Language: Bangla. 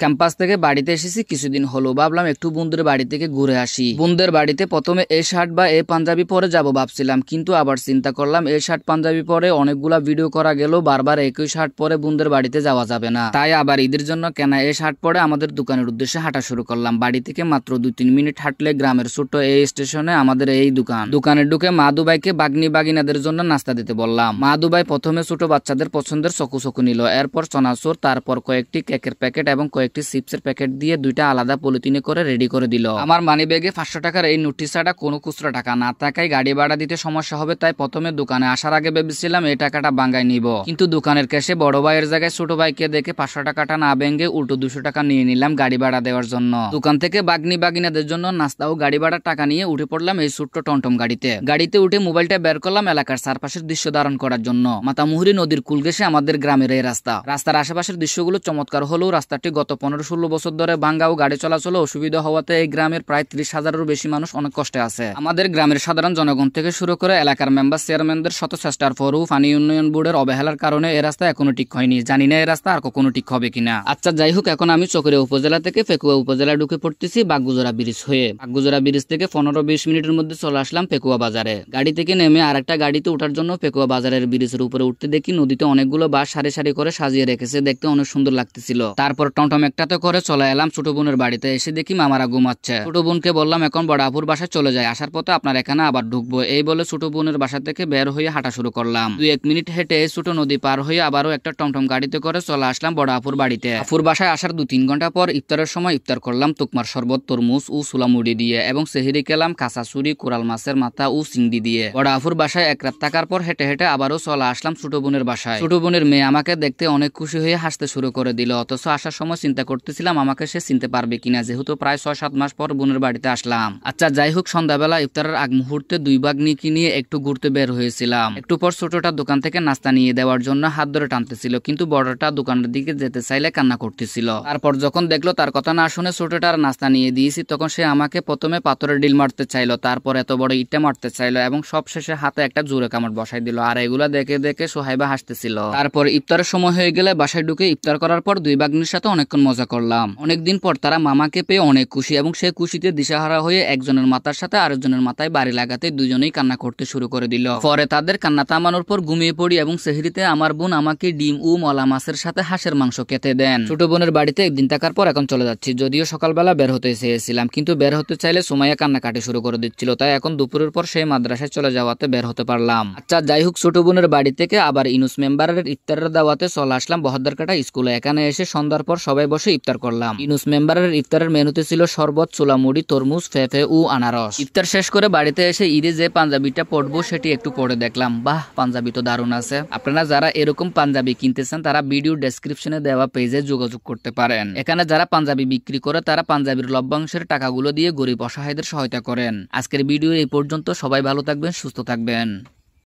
ক্যাম্পাস থেকে বাড়িতে এসেছি কিছুদিন হলো ভাবলাম একটু বন্ধুর বাড়ি থেকে ঘুরে আসি বন্ধুর বাড়িতে প্রথমে এই শার্ট বা এ পাঞ্জাবি পরে যাব ভাবছিলাম কিন্তু আবার চিন্তা করলাম এই শার্ট পাঞ্জাবি পরে অনেকগুলা ভিডিও করা গেল বারবার একই শার্ট পরে বন্ধুর বাড়িতে যাওয়া যাবে না তাই আবার ঈদের জন্য কেনা এই শার্ট পরে আমাদের দোকানের উদ্দেশ্যে হাঁটা শুরু করলাম বাড়ি থেকে মাত্র দুই তিন মিনিট হাঁটলে গ্রামের ছোট্ট এই স্টেশনে আমাদের এই দোকান দোকানে ঢুকে মাদুবাইকে বাগনি বাগিনাদের জন্য নাস্তা দিতে বললাম মাদুবাই প্রথমে ছোট বাচ্চাদের পছন্দের চকু চকু নিল এরপর চনাচুর তারপর কয়েকটি কেকের প্যাকেট এবং কয়েক কয়েকটি চিপসের প্যাকেট দিয়ে দুইটা আলাদা পলিথিনে করে রেডি করে দিল আমার মানি ব্যাগে পাঁচশো টাকার এই নোটিস ছাড়া কোনো খুচরা টাকা না থাকায় গাড়ি ভাড়া দিতে সমস্যা হবে তাই প্রথমে দোকানে আসার আগে ভেবেছিলাম এই টাকাটা বাঙ্গায় নিব কিন্তু দোকানের ক্যাশে বড় ভাইয়ের জায়গায় ছোট ভাইকে দেখে পাঁচশো টাকাটা না ব্যাঙ্গে উল্টো দুশো টাকা নিয়ে নিলাম গাড়ি ভাড়া দেওয়ার জন্য দোকান থেকে বাগনি বাগিনাদের জন্য নাস্তা ও গাড়ি ভাড়ার টাকা নিয়ে উঠে পড়লাম এই ছোট্ট টমটম গাড়িতে গাড়িতে উঠে মোবাইলটা বের করলাম এলাকার চারপাশের দৃশ্য ধারণ করার জন্য মাতামুহুরি নদীর কুলগেসে আমাদের গ্রামের এই রাস্তা রাস্তার আশেপাশের দৃশ্যগুলো চমৎকার হলেও রাস্তাটি গত পনেরো ষোলো বছর ধরে বাঙ্গা ও গাড়ি চলাচলে অসুবিধা হওয়াতে এই গ্রামের প্রায় ত্রিশ হাজারেরও বেশি মানুষ অনেক কষ্টে আছে আমাদের গ্রামের সাধারণ জনগণ থেকে শুরু করে এলাকার মেম্বার চেয়ারম্যানদের শত চেষ্টার পরও পানি উন্নয়ন বোর্ডের অবহেলার কারণে এ রাস্তা এখনো ঠিক হয়নি জানি না এ রাস্তা আর কখনো ঠিক হবে কিনা আচ্ছা যাই হোক এখন আমি চকরিয়া উপজেলা থেকে ফেকুয়া উপজেলা ঢুকে পড়তেছি বাগগুজরা ব্রিজ হয়ে বাগগুজরা ব্রিজ থেকে পনেরো বিশ মিনিটের মধ্যে চলে আসলাম ফেকুয়া বাজারে গাড়ি থেকে নেমে আরেকটা গাড়িতে ওঠার জন্য ফেকুয়া বাজারের ব্রিজের উপরে উঠতে দেখি নদীতে অনেকগুলো বাস সারি সারি করে সাজিয়ে রেখেছে দেখতে অনেক সুন্দর লাগতেছিল তারপর টমটমে একটাতে করে চলে এলাম ছোট বোনের বাড়িতে এসে দেখি মামারা ঘুমাচ্ছে ছোট বোনকে বললাম এখন বড় আপুর বাসায় চলে যাই আসার পথে আপনার এখানে আবার ঢুকবো এই বলে ছোট বোনের বাসা থেকে বের হয়ে হাঁটা শুরু করলাম দুই এক মিনিট হেঁটে ছোট নদী পার হয়ে আবারও একটা টমটম গাড়িতে করে চলে আসলাম বড় আপুর বাড়িতে আপুর বাসায় আসার দু তিন ঘন্টা পর ইফতারের সময় ইফতার করলাম তুকমার শরবত তরমুজ ও সুলামুড়ি দিয়ে এবং সেহেরি খেলাম কাঁচা চুরি কোরাল মাছের মাথা ও সিংড়ি দিয়ে বড় আপুর বাসায় এক রাত থাকার পর হেঁটে হেঁটে আবারও চলে আসলাম ছোট বোনের বাসায় ছোট বোনের মেয়ে আমাকে দেখতে অনেক খুশি হয়ে হাসতে শুরু করে দিল অথচ আসার সময় চিন্তা চিন্তা করতেছিলাম আমাকে সে চিনতে পারবে কিনা যেহেতু প্রায় ছয় সাত মাস পর বোনের বাড়িতে আসলাম আচ্ছা যাই হোক সন্ধ্যাবেলা ইফতারের আগ মুহূর্তে দুই বাগ নিকি নিয়ে একটু ঘুরতে বের হয়েছিলাম একটু পর ছোটটা দোকান থেকে নাস্তা নিয়ে দেওয়ার জন্য হাত ধরে টানতেছিল কিন্তু বড়টা দোকানের দিকে যেতে চাইলে কান্না করতেছিল তারপর যখন দেখলো তার কথা না শুনে ছোটটার নাস্তা নিয়ে দিয়েছি তখন সে আমাকে প্রথমে পাথরে ডিল মারতে চাইলো তারপর এত বড় ইটা মারতে চাইলো এবং সব শেষে হাতে একটা জোরে কামড় বসাই দিল আর এগুলা দেখে দেখে সোহাইবা হাসতেছিল তারপর ইফতারের সময় হয়ে গেলে বাসায় ঢুকে ইফতার করার পর দুই বাঘনির সাথে অনেকক্ষণ মজা করলাম অনেকদিন পর তারা মামাকে পেয়ে অনেক খুশি এবং সে খুশিতে দিশাহারা হয়ে একজনের মাথার সাথে আরেকজনের মাথায় বাড়ি লাগাতে দুজনেই কান্না করতে শুরু করে দিল পরে তাদের কান্না থামানোর পর ঘুমিয়ে পড়ি এবং সেহরিতে আমার বোন আমাকে ডিম ও মলা মাছের সাথে হাঁসের মাংস খেতে দেন ছোট বোনের বাড়িতে একদিন থাকার পর এখন চলে যাচ্ছি যদিও সকালবেলা বের হতে চেয়েছিলাম কিন্তু বের হতে চাইলে কান্না কাটি শুরু করে দিচ্ছিল তাই এখন দুপুরের পর সেই মাদ্রাসায় চলে যাওয়াতে বের হতে পারলাম আচ্ছা যাই হোক ছোট বোনের বাড়ি থেকে আবার ইনুস মেম্বারের ইফতারের দাওয়াতে চলে আসলাম কাটা স্কুলে এখানে এসে সন্ধ্যার পর সবাই বসে ইফতার করলাম ইনুস মেম্বারের ইফতারের মেনুতে ছিল শরবত চোলামুড়ি তরমুজ ফেফে ও আনারস ইফতার শেষ করে বাড়িতে এসে ঈদে যে পাঞ্জাবিটা পড়বো সেটি একটু পরে দেখলাম বাহ পাঞ্জাবি তো দারুণ আছে আপনারা যারা এরকম পাঞ্জাবি কিনতে চান তারা ভিডিও ডেসক্রিপশনে দেওয়া পেজে যোগাযোগ করতে পারেন এখানে যারা পাঞ্জাবি বিক্রি করে তারা পাঞ্জাবির লভ্যাংশের টাকাগুলো দিয়ে গরিব অসহায়দের সহায়তা করেন আজকের ভিডিও এই পর্যন্ত সবাই ভালো থাকবেন সুস্থ থাকবেন